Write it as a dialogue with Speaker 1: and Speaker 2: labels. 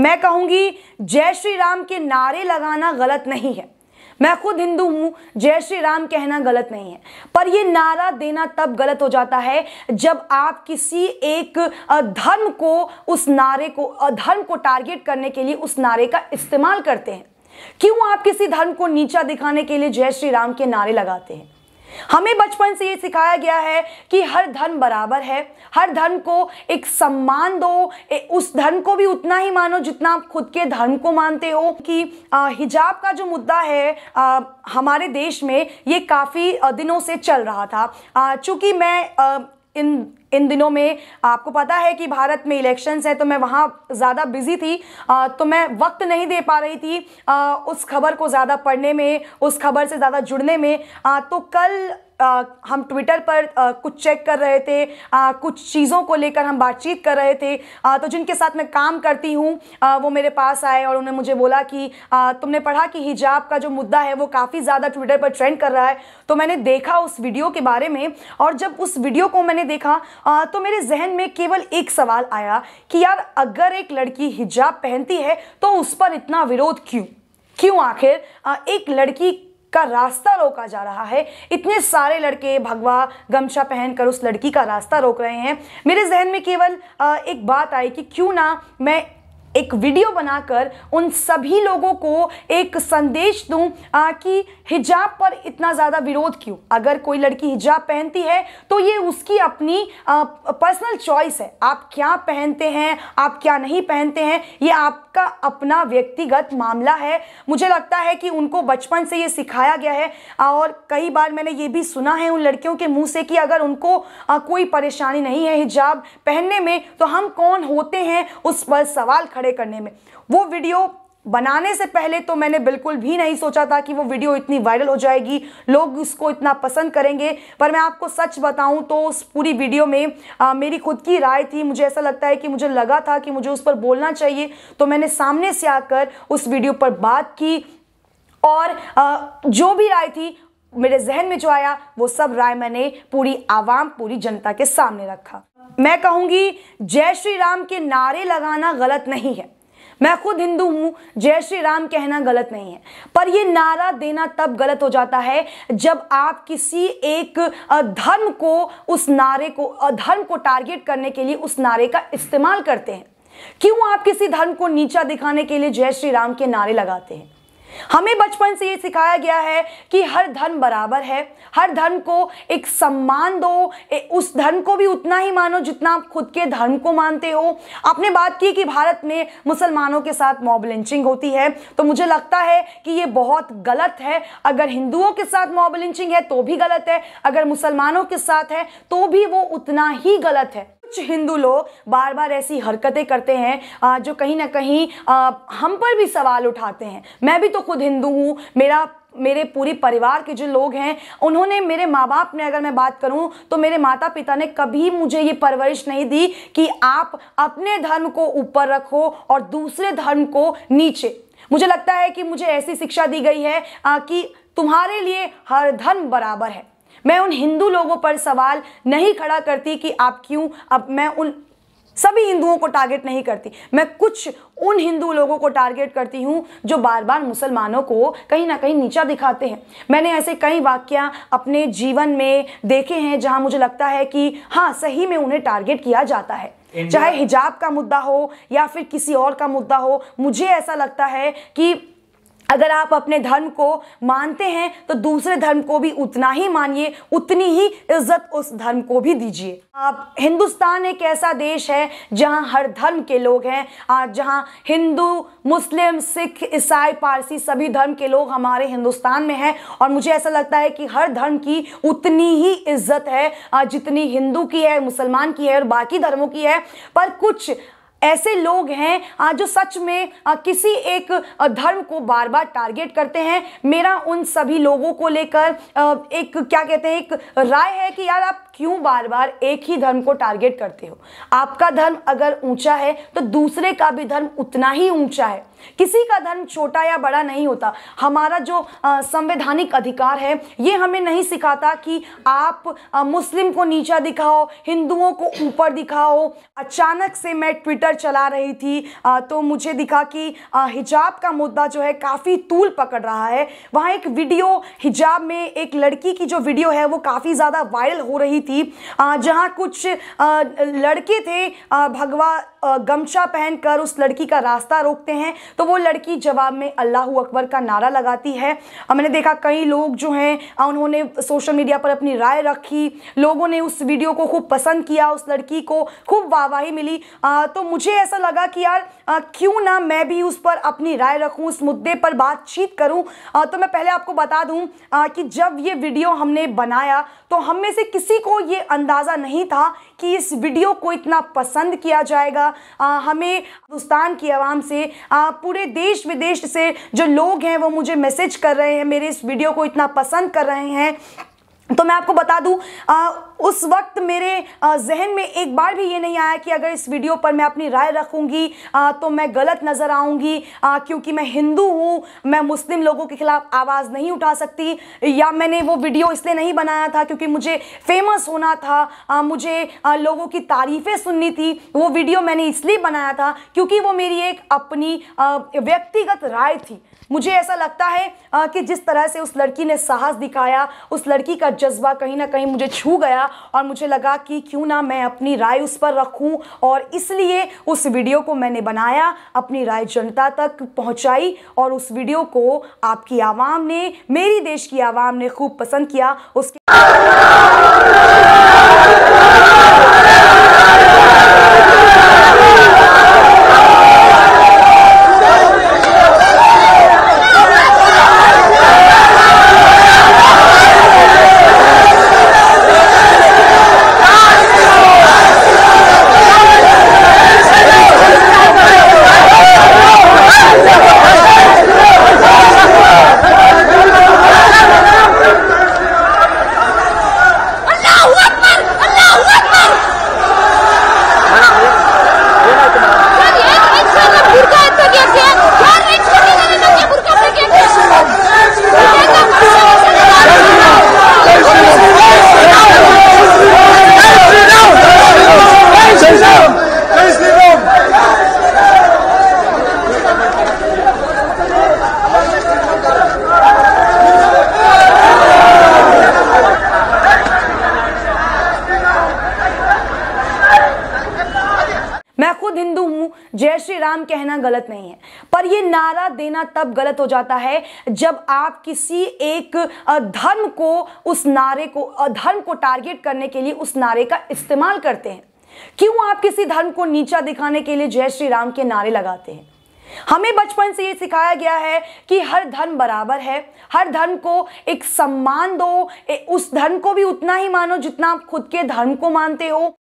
Speaker 1: मैं कहूंगी जय श्री राम के नारे लगाना गलत नहीं है मैं खुद हिंदू हूं जय श्री राम कहना गलत नहीं है पर यह नारा देना तब गलत हो जाता है जब आप किसी एक धर्म को उस नारे को धर्म को टारगेट करने के लिए उस नारे का इस्तेमाल करते हैं क्यों आप किसी धर्म को नीचा दिखाने के लिए जय श्री राम के नारे लगाते हैं हमें बचपन से ये सिखाया गया है कि हर धर्म बराबर है हर धर्म को एक सम्मान दो उस धर्म को भी उतना ही मानो जितना आप खुद के धर्म को मानते हो कि हिजाब का जो मुद्दा है आ, हमारे देश में ये काफ़ी दिनों से चल रहा था चूँकि मैं आ, इन इन दिनों में आपको पता है कि भारत में इलेक्शंस हैं तो मैं वहाँ ज़्यादा बिजी थी आ, तो मैं वक्त नहीं दे पा रही थी आ, उस खबर को ज़्यादा पढ़ने में उस खबर से ज़्यादा जुड़ने में आ, तो कल आ, हम ट्विटर पर आ, कुछ चेक कर रहे थे आ, कुछ चीज़ों को लेकर हम बातचीत कर रहे थे आ, तो जिनके साथ मैं काम करती हूँ वो मेरे पास आए और उन्होंने मुझे बोला कि आ, तुमने पढ़ा कि हिजाब का जो मुद्दा है वो काफ़ी ज़्यादा ट्विटर पर ट्रेंड कर रहा है तो मैंने देखा उस वीडियो के बारे में और जब उस वीडियो को मैंने देखा आ, तो मेरे जहन में केवल एक सवाल आया कि यार अगर एक लड़की हिजाब पहनती है तो उस पर इतना विरोध क्यों क्यों आखिर एक लड़की का रास्ता रोका जा रहा है इतने सारे लड़के भगवा गमछा पहनकर उस लड़की का रास्ता रोक रहे हैं मेरे जहन में केवल एक बात आई कि क्यों ना मैं एक वीडियो बनाकर उन सभी लोगों को एक संदेश दूं कि हिजाब पर इतना ज़्यादा विरोध क्यों अगर कोई लड़की हिजाब पहनती है तो ये उसकी अपनी पर्सनल चॉइस है आप क्या पहनते हैं आप क्या नहीं पहनते हैं ये आप सबका अपना व्यक्तिगत मामला है मुझे लगता है कि उनको बचपन से ये सिखाया गया है और कई बार मैंने ये भी सुना है उन लड़कियों के मुंह से कि अगर उनको कोई परेशानी नहीं है हिजाब पहनने में तो हम कौन होते हैं उस पर सवाल खड़े करने में वो वीडियो बनाने से पहले तो मैंने बिल्कुल भी नहीं सोचा था कि वो वीडियो इतनी वायरल हो जाएगी लोग उसको इतना पसंद करेंगे पर मैं आपको सच बताऊं तो उस पूरी वीडियो में आ, मेरी खुद की राय थी मुझे ऐसा लगता है कि मुझे लगा था कि मुझे उस पर बोलना चाहिए तो मैंने सामने से आकर उस वीडियो पर बात की और आ, जो भी राय थी मेरे जहन में जो आया वो सब राय मैंने पूरी आवाम पूरी जनता के सामने रखा मैं कहूँगी जय श्री राम के नारे लगाना गलत नहीं है मैं खुद हिंदू हूं जय श्री राम कहना गलत नहीं है पर यह नारा देना तब गलत हो जाता है जब आप किसी एक धर्म को उस नारे को धर्म को टारगेट करने के लिए उस नारे का इस्तेमाल करते हैं क्यों आप किसी धर्म को नीचा दिखाने के लिए जय श्री राम के नारे लगाते हैं हमें बचपन से ये सिखाया गया है कि हर धर्म बराबर है हर धर्म को एक सम्मान दो उस धर्म को भी उतना ही मानो जितना आप खुद के धर्म को मानते हो आपने बात की कि भारत में मुसलमानों के साथ मॉब लिंचिंग होती है तो मुझे लगता है कि ये बहुत गलत है अगर हिंदुओं के साथ मॉब लिंचिंग है तो भी गलत है अगर मुसलमानों के साथ है तो भी वो उतना ही गलत है कुछ हिंदू लोग बार बार ऐसी हरकतें करते हैं जो कहीं ना कहीं हम पर भी सवाल उठाते हैं मैं भी तो खुद हिंदू हूँ मेरा मेरे पूरे परिवार के जो लोग हैं उन्होंने मेरे माँ बाप ने अगर मैं बात करूं तो मेरे माता पिता ने कभी मुझे ये परवरिश नहीं दी कि आप अपने धर्म को ऊपर रखो और दूसरे धर्म को नीचे मुझे लगता है कि मुझे ऐसी शिक्षा दी गई है कि तुम्हारे लिए हर धर्म बराबर है मैं उन हिंदू लोगों पर सवाल नहीं खड़ा करती कि आप क्यों अब मैं उन सभी हिंदुओं को टारगेट नहीं करती मैं कुछ उन हिंदू लोगों को टारगेट करती हूं जो बार बार मुसलमानों को कहीं ना कहीं नीचा दिखाते हैं मैंने ऐसे कई वाक्य अपने जीवन में देखे हैं जहां मुझे लगता है कि हाँ सही में उन्हें टारगेट किया जाता है चाहे हिजाब का मुद्दा हो या फिर किसी और का मुद्दा हो मुझे ऐसा लगता है कि अगर आप अपने धर्म को मानते हैं तो दूसरे धर्म को भी उतना ही मानिए उतनी ही इज्जत उस धर्म को भी दीजिए आप हिंदुस्तान एक ऐसा देश है जहां हर धर्म के लोग हैं आज जहां हिंदू मुस्लिम सिख ईसाई पारसी सभी धर्म के लोग हमारे हिंदुस्तान में हैं और मुझे ऐसा लगता है कि हर धर्म की उतनी ही इज्जत है जितनी हिंदू की है मुसलमान की है और बाकी धर्मों की है पर कुछ ऐसे लोग हैं जो सच में किसी एक धर्म को बार बार टारगेट करते हैं मेरा उन सभी लोगों को लेकर एक क्या कहते हैं एक राय है कि यार आप क्यों बार बार एक ही धर्म को टारगेट करते हो आपका धर्म अगर ऊंचा है तो दूसरे का भी धर्म उतना ही ऊंचा है किसी का धर्म छोटा या बड़ा नहीं होता हमारा जो संवैधानिक अधिकार है ये हमें नहीं सिखाता कि आप आ, मुस्लिम को नीचा दिखाओ हिंदुओं को ऊपर दिखाओ अचानक से मैं ट्विटर चला रही थी आ, तो मुझे दिखा कि आ, हिजाब का मुद्दा जो है काफ़ी तूल पकड़ रहा है वहाँ एक वीडियो हिजाब में एक लड़की की जो वीडियो है वो काफ़ी ज़्यादा वायरल हो रही थी जहाँ कुछ लड़के थे भगवा गमछा पहनकर उस लड़की का रास्ता रोकते हैं तो वो लड़की जवाब में अल्लाह अकबर का नारा लगाती है मैंने देखा कई लोग जो हैं उन्होंने सोशल मीडिया पर अपनी राय रखी लोगों ने उस वीडियो को खूब पसंद किया उस लड़की को खूब वाहवाही मिली आ, तो मुझे ऐसा लगा कि यार क्यों ना मैं भी उस पर अपनी राय रखूँ उस मुद्दे पर बातचीत करूँ तो मैं पहले आपको बता दूँ कि जब ये वीडियो हमने बनाया तो हम में से किसी को ये अंदाज़ा नहीं था कि इस वीडियो को इतना पसंद किया जाएगा आ, हमें हिंदुस्तान की आवाम से आ, पूरे देश विदेश से जो लोग हैं वो मुझे मैसेज कर रहे हैं मेरे इस वीडियो को इतना पसंद कर रहे हैं तो मैं आपको बता दूं आ, उस वक्त मेरे जहन में एक बार भी ये नहीं आया कि अगर इस वीडियो पर मैं अपनी राय रखूंगी तो मैं गलत नज़र आऊंगी क्योंकि मैं हिंदू हूँ मैं मुस्लिम लोगों के खिलाफ आवाज़ नहीं उठा सकती या मैंने वो वीडियो इसलिए नहीं बनाया था क्योंकि मुझे फेमस होना था आ, मुझे आ, लोगों की तारीफ़ें सुननी थी वो वीडियो मैंने इसलिए बनाया था क्योंकि वो मेरी एक अपनी व्यक्तिगत राय थी मुझे ऐसा लगता है कि जिस तरह से उस लड़की ने साहस दिखाया उस लड़की का जज्बा कहीं ना कहीं मुझे छू गया और मुझे लगा कि क्यों ना मैं अपनी राय उस पर रखूं और इसलिए उस वीडियो को मैंने बनाया अपनी राय जनता तक पहुंचाई और उस वीडियो को आपकी आवाम ने मेरी देश की आवाम ने खूब पसंद किया उसके जय श्री राम कहना गलत नहीं है पर यह नारा देना तब गलत हो जाता है जब आप किसी एक धर्म को उस नारे को धर्म को टारगेट करने के लिए उस नारे का इस्तेमाल करते हैं क्यों आप किसी धर्म को नीचा दिखाने के लिए जय श्री राम के नारे लगाते हैं हमें बचपन से यह सिखाया गया है कि हर धर्म बराबर है हर धर्म को एक सम्मान दो उस धर्म को भी उतना ही मानो जितना आप खुद के धर्म को मानते हो